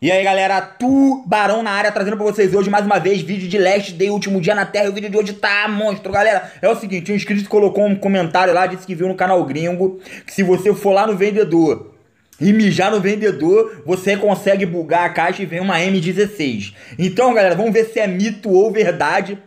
E aí galera, Tubarão na área, trazendo pra vocês hoje mais uma vez vídeo de Last Day, último dia na Terra. E o vídeo de hoje tá monstro, galera. É o seguinte, um inscrito colocou um comentário lá, disse que viu no canal gringo, que se você for lá no vendedor e mijar no vendedor, você consegue bugar a caixa e vem uma M16. Então galera, vamos ver se é mito ou verdade.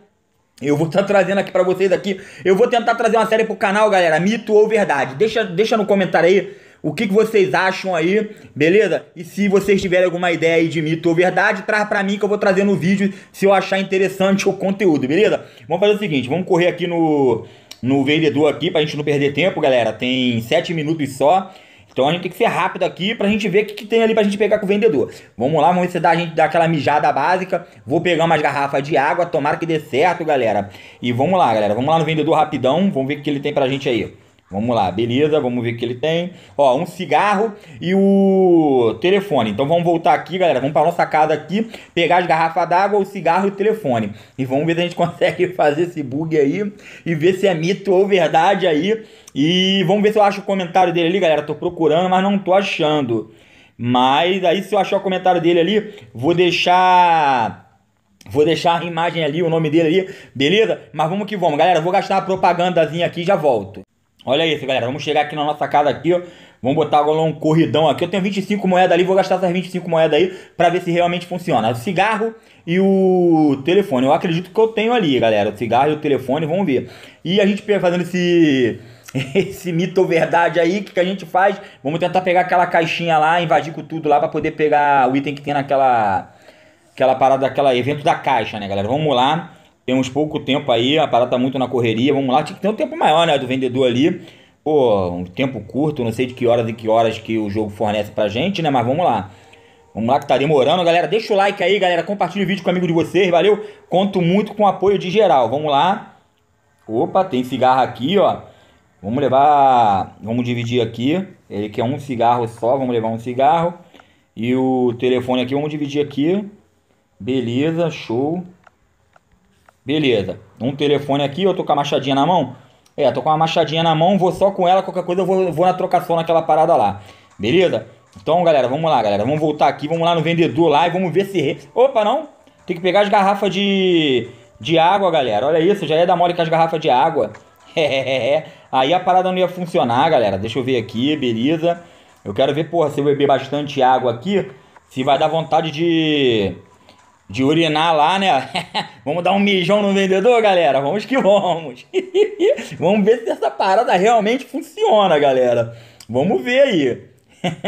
Eu vou estar tá trazendo aqui pra vocês aqui, eu vou tentar trazer uma série pro canal, galera, mito ou verdade. Deixa, deixa no comentário aí o que, que vocês acham aí, beleza? E se vocês tiverem alguma ideia aí de mito ou verdade, traz pra mim que eu vou trazer no vídeo se eu achar interessante o conteúdo, beleza? Vamos fazer o seguinte, vamos correr aqui no, no vendedor aqui pra gente não perder tempo, galera. Tem 7 minutos só. Então a gente tem que ser rápido aqui pra gente ver o que, que, tem ali pra gente pegar com o vendedor. Vamos lá, vamos ver se dá, a gente dá aquela mijada básica. Vou pegar umas garrafas de água, tomara que dê certo, galera. E vamos lá, galera. Vamos lá no vendedor rapidão, vamos ver o que ele tem pra gente aí. Vamos lá, beleza, vamos ver o que ele tem. Ó, um cigarro e o telefone. Então vamos voltar aqui, galera. Vamos para nossa casa aqui, pegar as garrafas d'água, o cigarro e o telefone. E vamos ver se a gente consegue fazer esse bug aí e ver se é mito ou verdade aí. E vamos ver se eu acho o comentário dele ali, galera. Tô procurando, mas não tô achando. Mas aí se eu achar o comentário dele ali, vou deixar Vou deixar a imagem ali, o nome dele ali, beleza? Mas vamos que vamos, galera. Vou gastar uma propagandazinha aqui e já volto. Olha isso, galera. Vamos chegar aqui na nossa casa aqui, ó. Vamos botar agora um corridão aqui. Eu tenho 25 moedas ali, vou gastar essas 25 moedas aí pra ver se realmente funciona. O cigarro e o telefone. Eu acredito que eu tenho ali, galera. O cigarro e o telefone, vamos ver. E a gente fazendo esse esse mito ou verdade aí, que, que a gente faz? Vamos tentar pegar aquela caixinha lá, invadir com tudo lá para poder pegar o item que tem naquela aquela parada, aquela evento da caixa, né, galera? Vamos lá. Temos pouco tempo aí, a parada tá muito na correria. Vamos lá, tinha que ter um tempo maior, né? Do vendedor ali. Pô, um tempo curto, não sei de que horas e que horas que o jogo fornece pra gente, né? Mas vamos lá. Vamos lá que tá demorando, galera. Deixa o like aí, galera. Compartilha o vídeo com o amigo de vocês, valeu? Conto muito com o apoio de geral. Vamos lá. Opa, tem cigarro aqui, ó. Vamos levar. Vamos dividir aqui. Ele quer um cigarro só, vamos levar um cigarro. E o telefone aqui, vamos dividir aqui. Beleza, show. Beleza. Um telefone aqui, eu tô com a machadinha na mão. É, tô com a machadinha na mão, vou só com ela, qualquer coisa eu vou, vou na trocação naquela parada lá. Beleza? Então, galera, vamos lá, galera. Vamos voltar aqui, vamos lá no vendedor lá e vamos ver se... Re... Opa, não! Tem que pegar as garrafas de, de água, galera. Olha isso, já ia é dar mole com as garrafas de água. É, é, é, aí a parada não ia funcionar, galera. Deixa eu ver aqui, beleza. Eu quero ver, porra, se eu beber bastante água aqui, se vai dar vontade de de urinar lá, né? vamos dar um mijão no vendedor, galera? Vamos que vamos. vamos ver se essa parada realmente funciona, galera. Vamos ver aí.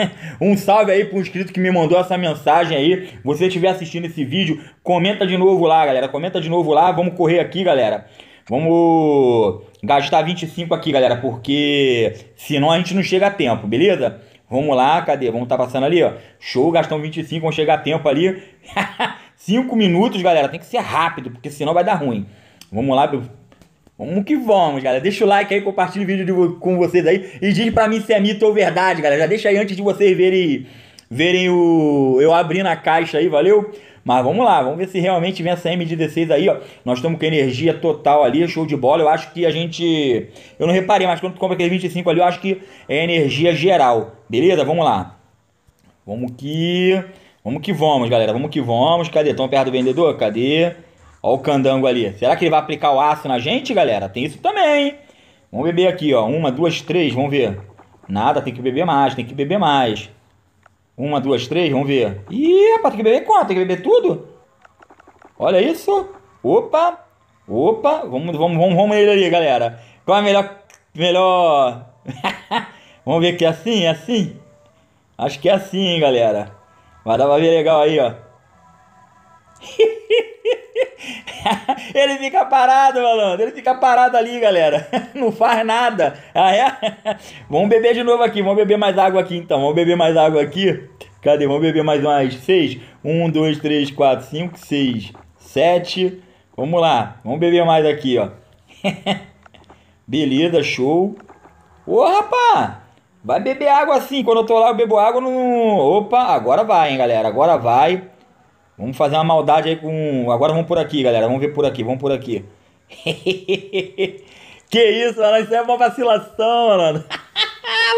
um salve aí pro inscrito que me mandou essa mensagem aí. Você estiver assistindo esse vídeo, comenta de novo lá, galera. Comenta de novo lá. Vamos correr aqui, galera. Vamos gastar 25 aqui, galera, porque senão a gente não chega a tempo, beleza? Vamos lá, cadê? Vamos estar tá passando ali, ó. Show, Gastão 25, vamos chegar a tempo ali. Cinco minutos, galera, tem que ser rápido, porque senão vai dar ruim. Vamos lá, vamos que vamos, galera. Deixa o like aí, compartilha o vídeo de, com vocês aí e diz pra mim se é mito ou verdade, galera. Já deixa aí antes de vocês verem, verem o eu abrindo a caixa aí, valeu? Mas vamos lá, vamos ver se realmente vem essa M16 aí, ó. Nós estamos com energia total ali, show de bola. Eu acho que a gente. Eu não reparei, mas quando tu compra aquele 25 ali, eu acho que é energia geral. Beleza? Vamos lá. Vamos que. Vamos que vamos, galera. Vamos que vamos. Cadê? Estão perto do vendedor? Cadê? Ó o candango ali. Será que ele vai aplicar o aço na gente, galera? Tem isso também, hein? Vamos beber aqui, ó. Uma, duas, três. Vamos ver. Nada, tem que beber mais. Tem que beber mais. Uma, duas, três. Vamos ver. Ih, rapaz, tem que beber quanto? Tem que beber tudo? Olha isso. Opa. Opa. Vamos, vamos, vamos, vamos ele ali, galera. Qual é a melhor... Melhor... vamos ver que é assim, é assim. Acho que é assim, hein, galera. Vai dar pra ver legal aí, ó. ele fica parado, malandro. Ele fica parado ali, galera. Não faz nada. Ah, é? Vamos beber de novo aqui. Vamos beber mais água aqui, então. Vamos beber mais água aqui. Cadê? Vamos beber mais umas seis. Um, dois, três, quatro, cinco, seis, sete. Vamos lá. Vamos beber mais aqui, ó. Beleza, show. Ô, rapaz! Vai beber água assim. Quando eu tô lá, eu bebo água no. Opa, agora vai, hein, galera. Agora vai. Vamos fazer uma maldade aí com. Agora vamos por aqui, galera. Vamos ver por aqui, vamos por aqui. que isso, mano. Isso é uma vacilação, mano.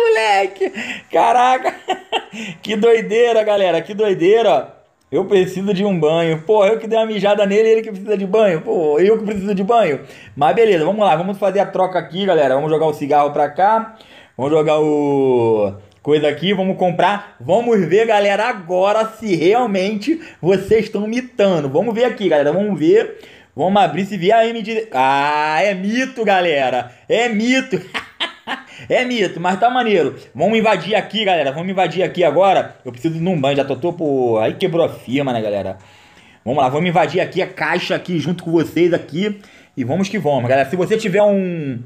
Moleque! Caraca! que doideira, galera. Que doideira. Eu preciso de um banho. Pô, eu que dei uma mijada nele, ele que precisa de banho. Pô, eu que preciso de banho. Mas beleza, vamos lá. Vamos fazer a troca aqui, galera. Vamos jogar o cigarro pra cá. Vamos jogar o coisa aqui, vamos comprar. Vamos ver, galera, agora se realmente vocês estão mitando. Vamos ver aqui, galera, vamos ver. Vamos abrir se vier a M Ah, é mito, galera. É mito. é mito, mas tá maneiro. Vamos invadir aqui, galera. Vamos invadir aqui agora. Eu preciso de um banho, já tô topo... Aí quebrou a firma, né, galera? Vamos lá, vamos invadir aqui a caixa aqui junto com vocês aqui. E vamos que vamos, galera. Se você tiver um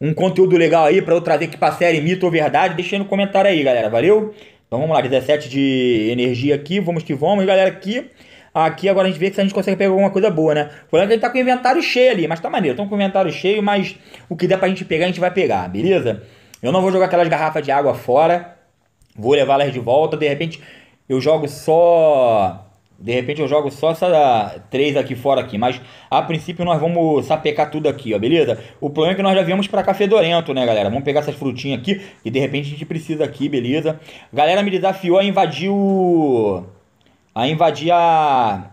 um conteúdo legal aí para eu trazer aqui pra série Mito ou Verdade, deixa aí no comentário aí, galera, valeu? Então vamos lá, 17 de energia aqui, vamos que vamos, e galera, aqui... Aqui agora a gente vê se a gente consegue pegar alguma coisa boa, né? O problema é que ele tá com o inventário cheio ali, mas tá maneiro. Estamos com o inventário cheio, mas o que der pra gente pegar, a gente vai pegar, beleza? Eu não vou jogar aquelas garrafas de água fora. Vou levá-las de volta. De repente, eu jogo só de repente eu jogo só essa 3 aqui fora aqui, mas a princípio nós vamos sapecar tudo aqui, ó, beleza? O plano é que nós já viemos pra Café Dorento, né, galera? Vamos pegar essas frutinhas aqui, e de repente a gente precisa aqui, beleza? Galera me desafiou a invadir o... A invadir a...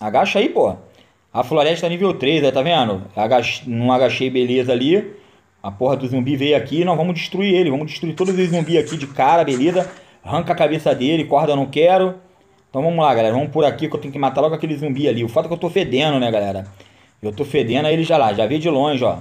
Agacha aí, pô. A floresta nível 3, aí, tá vendo? Agach... Não agachei, beleza, ali. A porra do zumbi veio aqui e nós vamos destruir ele. Vamos destruir todos os zumbis aqui de cara, beleza? Arranca a cabeça dele, corda não quero... Então vamos lá, galera. Vamos por aqui que eu tenho que matar logo aquele zumbi ali. O fato é que eu tô fedendo, né, galera? Eu tô fedendo, aí ele já lá, já vi de longe, ó.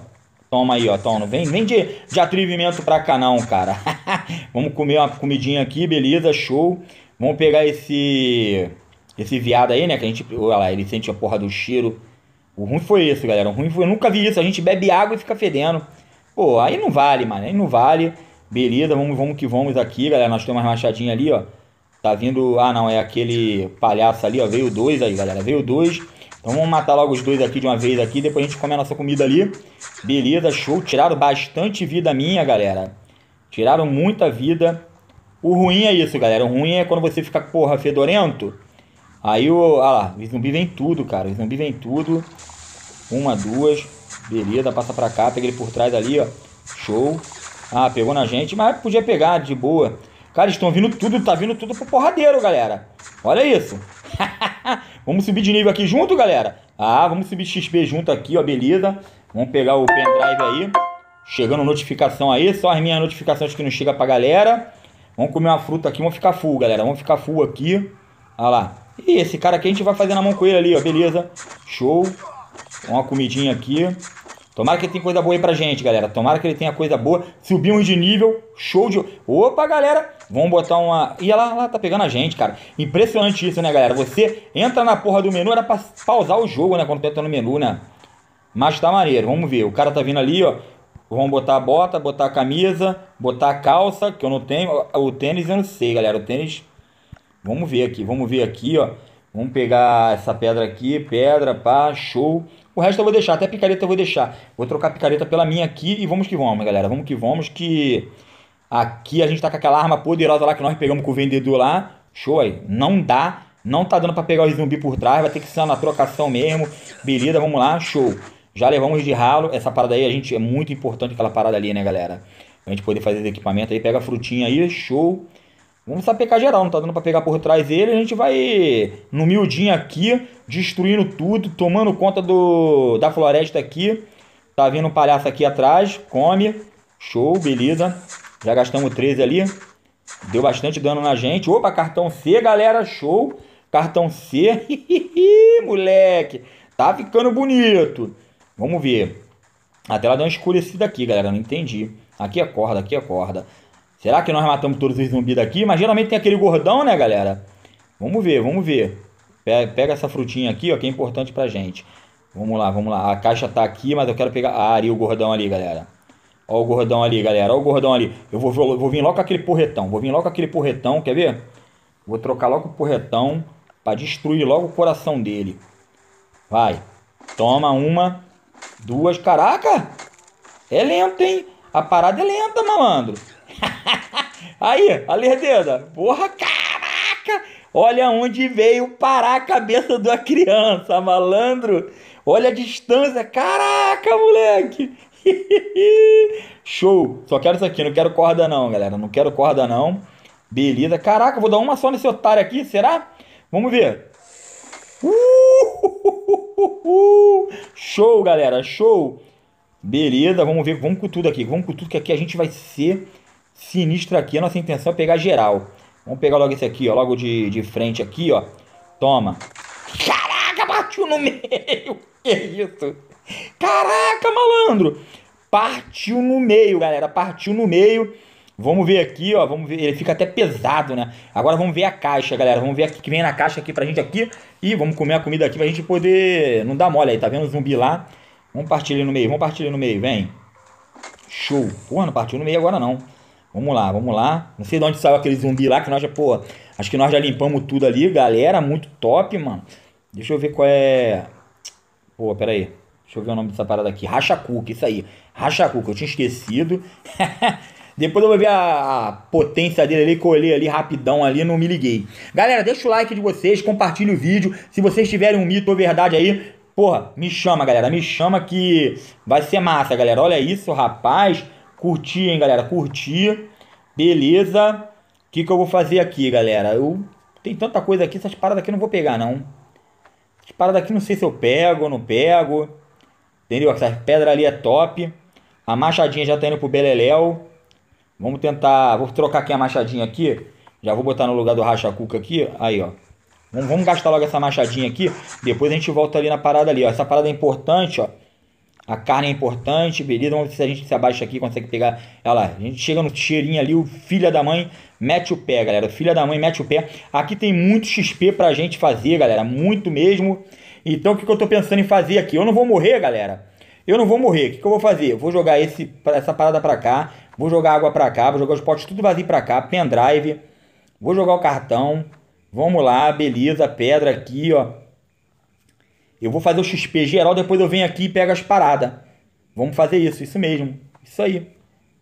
Toma aí, ó, Toma. Não vem, vem de, de atrevimento pra cá, não, cara. vamos comer uma comidinha aqui, beleza, show. Vamos pegar esse. Esse viado aí, né? Que a gente. Olha lá, ele sente a porra do cheiro. O ruim foi isso, galera. O ruim foi. Eu nunca vi isso. A gente bebe água e fica fedendo. Pô, aí não vale, mano. Aí não vale. Beleza, vamos, vamos que vamos aqui, galera. Nós temos uma machadinha ali, ó. Tá vindo. Ah, não, é aquele palhaço ali, ó. Veio dois aí, galera. Veio dois. Então vamos matar logo os dois aqui de uma vez aqui. Depois a gente come a nossa comida ali. Beleza, show. Tiraram bastante vida minha, galera. Tiraram muita vida. O ruim é isso, galera. O ruim é quando você fica, porra, fedorento. Aí o. Ah lá, o zumbi vem tudo, cara. O zumbi vem tudo. Uma, duas. Beleza, passa pra cá. Pega ele por trás ali, ó. Show. Ah, pegou na gente, mas podia pegar de boa. Cara, estão vindo tudo, tá vindo tudo pro porradeiro, galera. Olha isso. vamos subir de nível aqui junto, galera? Ah, vamos subir XP junto aqui, ó, beleza. Vamos pegar o pendrive aí. Chegando notificação aí, só as minhas notificações que não chega pra galera. Vamos comer uma fruta aqui, vamos ficar full, galera. Vamos ficar full aqui. Olha lá. E esse cara aqui a gente vai fazer na mão com ele ali, ó, beleza. Show. Uma comidinha aqui. Tomara que ele tenha coisa boa aí pra gente, galera. Tomara que ele tenha coisa boa. Subimos de nível. Show de. Opa, galera! Vamos botar uma. Ih, lá, lá tá pegando a gente, cara. Impressionante isso, né, galera? Você entra na porra do menu, era pra pausar o jogo, né? Quando tu entra no menu, né? Mas tá maneiro, vamos ver. O cara tá vindo ali, ó. Vamos botar a bota, botar a camisa, botar a calça, que eu não tenho. O tênis eu não sei, galera. O tênis. Vamos ver aqui, vamos ver aqui, ó. Vamos pegar essa pedra aqui, pedra, pá, show. O resto eu vou deixar, até picareta eu vou deixar. Vou trocar a picareta pela minha aqui e vamos que vamos, galera. Vamos que vamos, que aqui a gente tá com aquela arma poderosa lá que nós pegamos com o vendedor lá. Show aí. Não dá, não tá dando pra pegar o zumbi por trás, vai ter que ser na trocação mesmo. Beleza, vamos lá, show. Já levamos de ralo, essa parada aí a gente é muito importante aquela parada ali, né, galera? Pra gente poder fazer esse equipamento aí, pega a frutinha aí, show. Vamos sapecar geral, não tá dando pra pegar por trás dele. A gente vai no miudinho aqui, destruindo tudo, tomando conta do da floresta aqui. Tá vindo um palhaço aqui atrás, come. Show, beleza. Já gastamos 13 ali. Deu bastante dano na gente. Opa, cartão C, galera, show. Cartão C, moleque. Tá ficando bonito. Vamos ver. A tela deu uma escurecida aqui, galera, não entendi. Aqui é corda, aqui é corda. Será que nós matamos todos os zumbis daqui? Mas geralmente tem aquele gordão, né, galera? Vamos ver, vamos ver. Pega essa frutinha aqui, ó, que é importante pra gente. Vamos lá, vamos lá. A caixa tá aqui, mas eu quero pegar... Ah, ali o gordão ali, galera. Ó o gordão ali, galera. Ó o gordão ali. Eu vou, vou, vou vir logo com aquele porretão. Vou vir logo com aquele porretão, quer ver? Vou trocar logo o porretão pra destruir logo o coração dele. Vai. Toma uma, duas. Caraca! É lento, hein? A parada é lenta, malandro. Aí, a Lerdeda, porra, caraca! Olha onde veio parar a cabeça da criança, malandro! Olha a distância, caraca, moleque! Show! Só quero isso aqui, não quero corda não, galera. Não quero corda não. Beleza. Caraca, vou dar uma só nesse otário aqui, será? Vamos ver. Uh! Show, galera, show! Beleza, vamos ver, vamos com tudo aqui. Vamos com tudo que aqui a gente vai ser sinistra aqui. A nossa intenção é pegar geral. Vamos pegar logo esse aqui, ó. Logo de, de frente aqui, ó. Toma. Caraca, partiu no meio. Que isso? Caraca, malandro. Partiu no meio, galera. Partiu no meio. Vamos ver aqui, ó. Vamos ver. Ele fica até pesado, né? Agora vamos ver a caixa, galera. Vamos ver o que vem na caixa aqui pra gente aqui. E vamos comer a comida aqui pra gente poder... Não dar mole aí, tá vendo? O zumbi lá. Vamos partir ele no meio. Vamos partir ele no meio. Vem. Show. Porra, não partiu no meio agora não. Vamos lá, vamos lá. Não sei de onde saiu aquele zumbi lá que nós já, pô, acho que nós já limpamos tudo ali, galera. Muito top, mano. Deixa eu ver qual é. Pô, pera aí. Deixa eu ver o nome dessa parada aqui. Racha Cuca, isso aí. Racha Cuca, eu tinha esquecido. Depois eu vou ver a, a, potência dele ali, colher ali rapidão ali, não me liguei. Galera, deixa o like de vocês, compartilha o vídeo. Se vocês tiverem um mito ou verdade aí, porra, me chama, galera. Me chama que vai ser massa, galera. Olha isso, rapaz. Curti, hein, galera? Curti. Beleza. O que, que eu vou fazer aqui, galera? Eu... Tem tanta coisa aqui, essas paradas aqui eu não vou pegar, não. Essas paradas aqui não sei se eu pego ou não pego. Entendeu? Essa pedra ali é top. A machadinha já tá indo pro Beleléu. Vamos tentar... Vou trocar aqui a machadinha aqui. Já vou botar no lugar do racha-cuca aqui. Aí, ó. Vamos, vamos gastar logo essa machadinha aqui. Depois a gente volta ali na parada ali, ó. Essa parada é importante, ó. A carne é importante, beleza? Vamos ver se a gente se abaixa aqui, consegue pegar. Olha lá, a gente chega no cheirinho ali, o filha da mãe mete o pé, galera. Filha da mãe mete o pé. Aqui tem muito XP pra gente fazer, galera. Muito mesmo. Então o que, que eu tô pensando em fazer aqui? Eu não vou morrer, galera. Eu não vou morrer. O que, que eu vou fazer? vou jogar esse, essa parada pra cá. Vou jogar água pra cá. Vou jogar os potes tudo vazio pra cá. Pendrive. Vou jogar o cartão. Vamos lá, beleza. Pedra aqui, ó. Eu vou fazer o XP geral, depois eu venho aqui e pego as paradas. Vamos fazer isso, isso mesmo. Isso aí.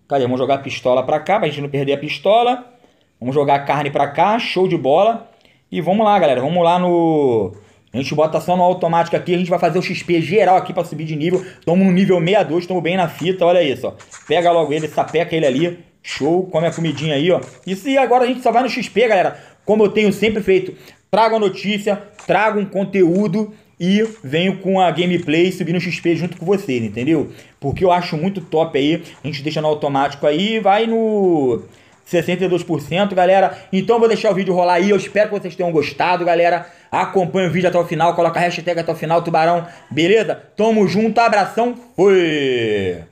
Cadê? Vamos jogar a pistola pra cá, pra gente não perder a pistola. Vamos jogar a carne pra cá, show de bola. E vamos lá, galera. Vamos lá no... A gente bota só no automático aqui, a gente vai fazer o XP geral aqui pra subir de nível. Tamo no nível 62, tamo bem na fita, olha isso, ó. Pega logo ele, sapeca ele ali. Show, come a comidinha aí, ó. Isso e agora a gente só vai no XP, galera. Como eu tenho sempre feito, trago a notícia, trago um conteúdo e venho com a gameplay subindo o XP junto com vocês, entendeu? Porque eu acho muito top aí, a gente deixa no automático aí, vai no 62%, galera. Então vou deixar o vídeo rolar aí, eu espero que vocês tenham gostado, galera. Acompanhe o vídeo até o final, coloca a hashtag até o final, tubarão, beleza? Tamo junto, abração, fui!